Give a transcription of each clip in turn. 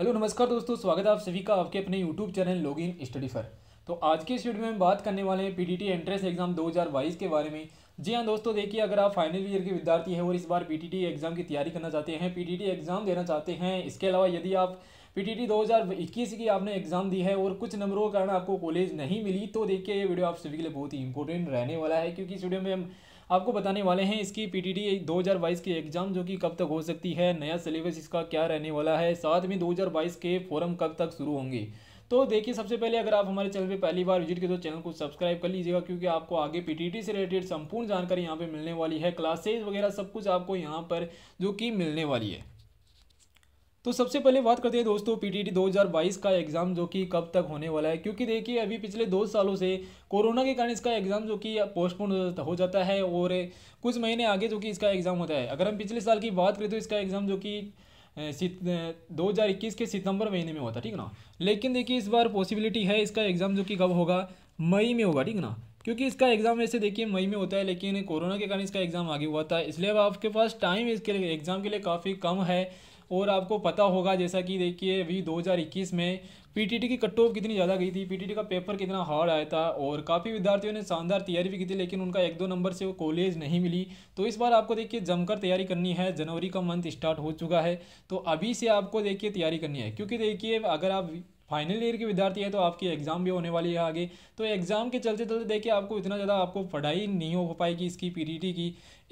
hello नमस्कार दोस्तों स्वागत है आप सभी का आपके अपने YouTube channel log in study पर तो आज के इस वीडियो में बात करने वाले हैं पीटीटी एंट्रेंस एग्जाम 2022 के बारे में जी हाँ दोस्तों देखिए अगर आप फाइनल ईयर के विद्यार्थी हैं और इस बार पीटीटी एग्जाम की तैयारी करना चाहते हैं पीटीटी एग्जाम देना चाहते हैं इसके अलावा यदि आप पीटीटी 2021 की आपने एग्ज़ाम दी है और कुछ नंबरों के कारण आपको कॉलेज नहीं मिली तो देखिए ये वीडियो आप सभी के लिए बहुत ही इंपॉर्टेंट रहने वाला है क्योंकि इस वीडियो में हम आपको बताने वाले हैं इसकी पी टी की एग्ज़ाम जो कि कब तक हो सकती है नया सिलेबस इसका क्या रहने वाला है साथ में दो के फोरम कब तक शुरू होंगे तो देखिए सबसे पहले अगर आप हमारे चैनल पे पहली बार विजिट करें तो चैनल को सब्सक्राइब कर लीजिएगा क्योंकि आपको आगे पीटीटी से रिलेटेड संपूर्ण जानकारी यहाँ पे मिलने वाली है क्लासेज वगैरह सब कुछ आपको यहाँ पर जो कि मिलने वाली है तो सबसे पहले बात करते हैं दोस्तों पीटीटी 2022 का एग्ज़ाम जो कि कब तक होने वाला है क्योंकि देखिए अभी पिछले दो सालों से कोरोना के कारण इसका एग्ज़ाम जो कि पोस्टपोन हो जाता है और कुछ महीने आगे जो कि इसका एग्ज़ाम होता है अगर हम पिछले साल की बात करें तो इसका एग्ज़ाम जो कि दो हज़ार इक्कीस के सितंबर महीने में होता ठीक ना लेकिन देखिए इस बार पॉसिबिलिटी है इसका एग्ज़ाम जो कि कब होगा मई में होगा ठीक ना क्योंकि इसका एग्ज़ाम ऐसे देखिए मई में होता है लेकिन कोरोना के कारण इसका एग्ज़ाम आगे हुआ था इसलिए अब आपके पास टाइम इसके एग्ज़ाम के लिए काफ़ी कम है और आपको पता होगा जैसा कि देखिए अभी 2021 में पीटीटी की कट ऑफ कितनी ज़्यादा गई थी पीटीटी का पेपर कितना हार्ड आया था और काफ़ी विद्यार्थियों ने शानदार तैयारी भी की थी लेकिन उनका एक दो नंबर से वो कॉलेज नहीं मिली तो इस बार आपको देखिए जमकर तैयारी करनी है जनवरी का मंथ स्टार्ट हो चुका है तो अभी से आपको देखिए तैयारी करनी है क्योंकि देखिए अगर आप फाइनल ईयर के विद्यार्थी है तो आपकी एग्ज़ाम भी होने वाली है आगे तो एग्ज़ाम के चलते चलते देखिए आपको इतना ज़्यादा आपको पढ़ाई नहीं हो पाएगी इसकी पी की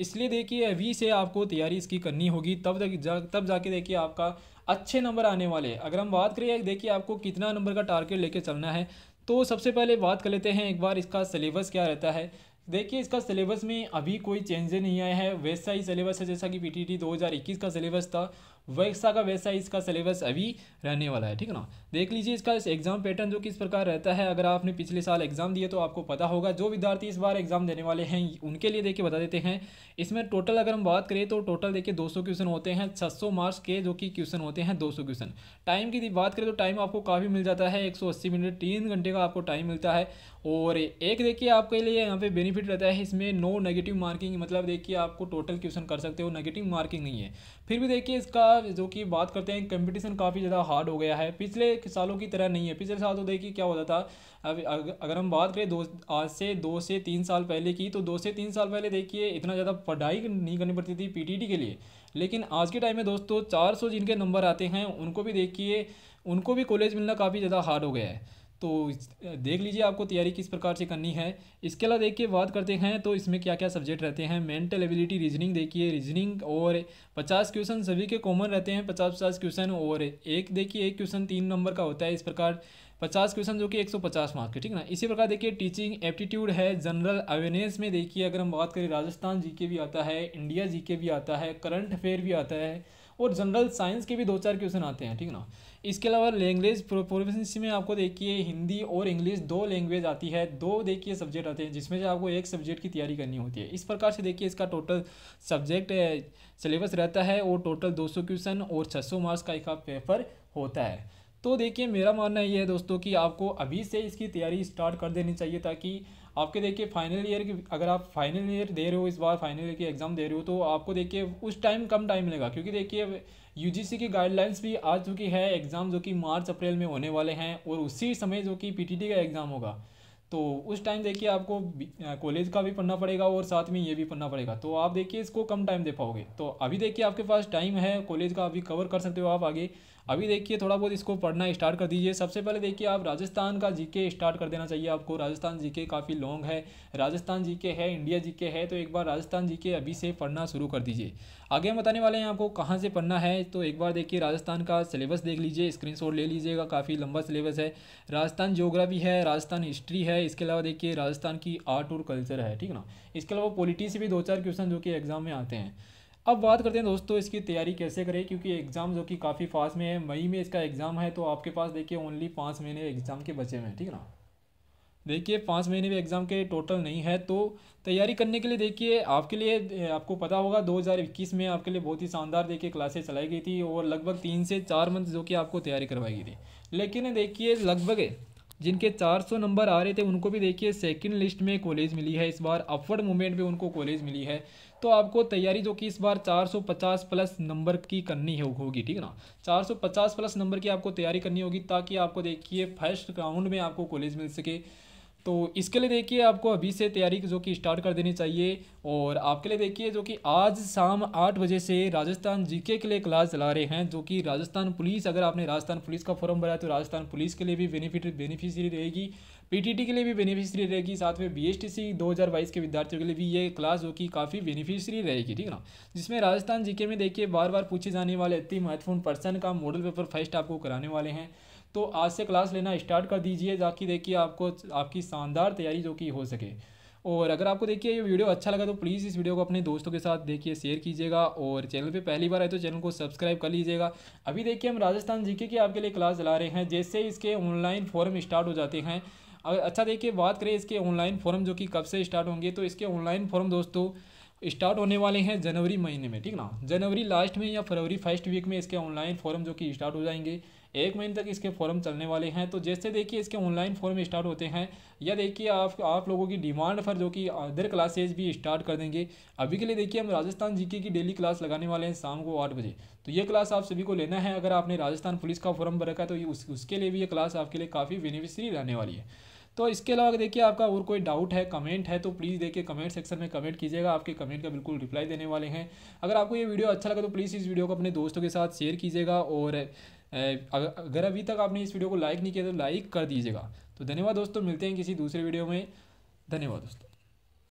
इसलिए देखिए अभी से आपको तैयारी इसकी करनी होगी तब तक जा, तब जाके देखिए आपका अच्छे नंबर आने वाले अगर हम बात करें देखिए आपको कितना नंबर का टारगेट लेके चलना है तो सबसे पहले बात कर लेते हैं एक बार इसका सिलेबस क्या रहता है देखिए इसका सिलेबस में अभी कोई चेंजे नहीं आया है वैसा ही सिलेबस है जैसा कि पी 2021 का सिलेबस था वैसा का वैसा इसका सिलेबस अभी रहने वाला है ठीक है ना देख लीजिए इसका इस एग्ज़ाम पैटर्न जो किस प्रकार रहता है अगर आपने पिछले साल एग्ज़ाम दिए तो आपको पता होगा जो विद्यार्थी इस बार एग्ज़ाम देने वाले हैं उनके लिए देखिए बता देते हैं इसमें टोटल अगर हम बात करें तो टोटल देखिए 200 क्वेश्चन होते हैं 600 मार्क्स के जो कि क्वेश्चन होते हैं 200 क्वेश्चन टाइम की बात करें तो टाइम आपको काफ़ी मिल जाता है 180 मिनट तीन घंटे का आपको टाइम मिलता है और एक देखिए आपके लिए यहाँ पे बेनिफिट रहता है इसमें नो नेगेटिव मार्किंग मतलब देखिए आपको टोटल क्वेश्चन कर सकते हो नेगेटिव मार्किंग नहीं है फिर भी देखिए इसका जो कि बात करते हैं कंपटीशन काफ़ी ज़्यादा हार्ड हो गया है पिछले सालों की तरह नहीं है पिछले साल तो देखिए क्या होता था अब अगर हम बात करें दो आज से दो से तीन साल पहले की तो दो से तीन साल पहले देखिए इतना ज़्यादा पढ़ाई नहीं करनी पड़ती थी पी के लिए लेकिन आज के टाइम में दोस्तों चार जिनके नंबर आते हैं उनको भी देखिए उनको भी कॉलेज मिलना काफ़ी ज़्यादा हार्ड हो गया है तो देख लीजिए आपको तैयारी किस प्रकार से करनी है इसके अलावा देखिए बात करते हैं तो इसमें क्या क्या सब्जेक्ट रहते हैं मेंटल एबिलिटी रीजनिंग देखिए रीजनिंग और पचास क्वेश्चन सभी के कॉमन रहते हैं पचास पचास क्वेश्चन और एक देखिए एक क्वेश्चन तीन नंबर का होता है इस प्रकार पचास क्वेश्चन जो कि एक सौ पचास मार्क्स के ठीक ना इसी प्रकार देखिए टीचिंग एप्टीट्यूड है जनरल अवेयरनेस में देखिए अगर हम बात करें राजस्थान जी के भी आता है इंडिया जी के भी आता है करंट अफेयर भी आता है और जनरल साइंस के भी दो चार क्वेश्चन आते हैं ठीक ना इसके अलावा लैंग्वेज प्रोफेशनसी में आपको देखिए हिंदी और इंग्लिश दो लैंग्वेज आती है दो देखिए सब्जेक्ट आते हैं जिसमें से आपको एक सब्जेक्ट की तैयारी करनी होती है इस प्रकार से देखिए इसका टोटल सब्जेक्ट सिलेबस रहता है और टोटल दो क्वेश्चन और छः मार्क्स का इसका पेपर होता है तो देखिए मेरा मानना ये है दोस्तों कि आपको अभी से इसकी तैयारी स्टार्ट कर देनी चाहिए ताकि आपके देखिए फाइनल ईयर की अगर आप फाइनल ईयर दे रहे हो इस बार फाइनल ईयर की एग्ज़ाम दे रहे हो तो आपको देखिए उस टाइम कम टाइम मिलेगा क्योंकि देखिए यू की गाइडलाइंस भी आ चुकी है एग्ज़ाम जो कि मार्च अप्रैल में होने वाले हैं और उसी समय जो कि पी का एग्ज़ाम होगा तो उस टाइम देखिए आपको कॉलेज का भी पढ़ना पड़ेगा और साथ में ये भी पढ़ना पड़ेगा तो आप देखिए इसको कम टाइम दे पाओगे तो अभी देखिए आपके पास टाइम है कॉलेज का अभी कवर कर सकते हो आप आगे अभी देखिए थोड़ा बहुत इसको पढ़ना स्टार्ट कर दीजिए सबसे पहले देखिए आप राजस्थान का जीके स्टार्ट कर देना चाहिए आपको राजस्थान जीके काफ़ी लॉन्ग है राजस्थान जीके है इंडिया जीके है तो एक बार राजस्थान जीके अभी से पढ़ना शुरू कर दीजिए आगे हम बताने वाले हैं आपको कहाँ से पढ़ना है तो एक बार देखिए राजस्थान का सिलेबस देख लीजिए स्क्रीन ले लीजिएगा काफ़ी लंबा सिलेबस है राजस्थान जोग्राफी है राजस्थान हिस्ट्री है है इसके अलावा देखिए राजस्थान की आर्ट और कल्चर है ठीक ना इसके अलावा पॉलिटी से भी दो चार क्वेश्चन जो कि एग्जाम में आते हैं अब बात करते हैं दोस्तों इसकी तैयारी कैसे करें क्योंकि एग्ज़ाम जो कि काफ़ी फास्ट में है मई में इसका एग्ज़ाम है तो आपके पास देखिए ओनली पाँच महीने एग्ज़ाम के बचे हुए हैं ठीक ना देखिए पाँच महीने भी एग्ज़ाम के टोटल नहीं है तो तैयारी करने के लिए देखिए आपके लिए आपको पता होगा 2021 में आपके लिए बहुत ही शानदार देखिए क्लासेस चलाई गई थी और लगभग तीन से चार मंथ जो कि आपको तैयारी करवाई गई थी लेकिन देखिए लगभग जिनके 400 नंबर आ रहे थे उनको भी देखिए सेकंड लिस्ट में कॉलेज मिली है इस बार अपवर्ड मूवमेंट में उनको कॉलेज मिली है तो आपको तैयारी जो कि इस बार 450 प्लस नंबर की करनी होगी ठीक है ना 450 प्लस नंबर की आपको तैयारी करनी होगी ताकि आपको देखिए फर्स्ट राउंड में आपको कॉलेज मिल सके तो इसके लिए देखिए आपको अभी से तैयारी जो कि स्टार्ट कर देनी चाहिए और आपके लिए देखिए जो कि आज शाम आठ बजे से राजस्थान जीके के लिए क्लास चला रहे हैं जो कि राजस्थान पुलिस अगर आपने राजस्थान पुलिस का फॉर्म भरा है तो राजस्थान पुलिस के लिए भी बेनिफिट बेनिफिशियरी रहेगी पीटीटी के लिए भी बेनिफिशियरी रहेगी साथ में बीएसटीसी 2022 के विद्यार्थियों के लिए भी ये क्लास जो कि काफ़ी बेनिफिशियरी रहेगी ठीक ना जिसमें राजस्थान जी में देखिए बार बार पूछे जाने वाले अति महत्वपूर्ण पर्सन का मॉडल पेपर फर्स्ट आपको कराने वाले हैं तो आज से क्लास लेना स्टार्ट कर दीजिए ताकि देखिए आपको आपकी शानदार तैयारी जो कि हो सके और अगर आपको देखिए ये वीडियो अच्छा लगा तो प्लीज़ इस वीडियो को अपने दोस्तों के साथ देखिए शेयर कीजिएगा और चैनल पे पहली बार आए तो चैनल को सब्सक्राइब कर लीजिएगा अभी देखिए हम राजस्थान जीके की आपके लिए क्लास चला रहे हैं जैसे इसके ऑनलाइन फॉर्म स्टार्ट हो जाते हैं अगर अच्छा देखिए बात करें इसके ऑनलाइन फॉर्म जो कि कब से स्टार्ट होंगे तो इसके ऑनलाइन फॉर्म दोस्तों स्टार्ट होने वाले हैं जनवरी महीने में ठीक ना जनवरी लास्ट में या फरवरी फर्स्ट वीक में इसके ऑनलाइन फॉर्म जो कि स्टार्ट हो जाएंगे एक महीने तक इसके फॉर्म चलने वाले हैं तो जैसे देखिए इसके ऑनलाइन फॉर्म स्टार्ट होते हैं या देखिए आप आप लोगों की डिमांड पर जो कि अदर क्लासेज भी स्टार्ट कर देंगे अभी के लिए देखिए हम राजस्थान जीके की डेली क्लास लगाने वाले हैं शाम को आठ बजे तो ये क्लास आप सभी को लेना है अगर आपने राजस्थान पुलिस का फॉर्म भर रखा है तो ये उस, उसके लिए भी ये क्लास आपके लिए काफ़ी बेनिफिशरी रहने वाली है तो इसके अलावा देखिए आपका और कोई डाउट है कमेंट है तो प्लीज़ देखिए कमेंट सेक्शन में कमेंट कीजिएगा आपके कमेंट का बिल्कुल रिप्लाई देने वाले हैं अगर आपको ये वीडियो अच्छा लगा तो प्लीज़ इस वीडियो को अपने दोस्तों के साथ शेयर कीजिएगा और अगर अभी तक आपने इस वीडियो को लाइक नहीं किया तो लाइक कर दीजिएगा तो धन्यवाद दोस्तों मिलते हैं किसी दूसरे वीडियो में धन्यवाद दोस्तों